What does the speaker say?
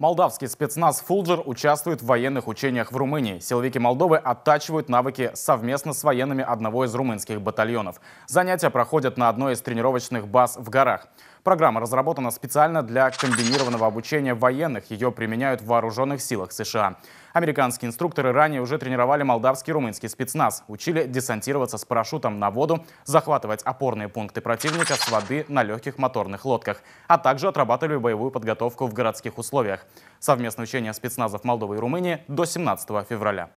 Молдавский спецназ «Фулджер» участвует в военных учениях в Румынии. Силовики Молдовы оттачивают навыки совместно с военными одного из румынских батальонов. Занятия проходят на одной из тренировочных баз в горах. Программа разработана специально для комбинированного обучения военных. Ее применяют в вооруженных силах США. Американские инструкторы ранее уже тренировали молдавский и румынский спецназ, учили десантироваться с парашютом на воду, захватывать опорные пункты противника с воды на легких моторных лодках, а также отрабатывали боевую подготовку в городских условиях. Совместное учение спецназов Молдовы и Румынии до 17 февраля.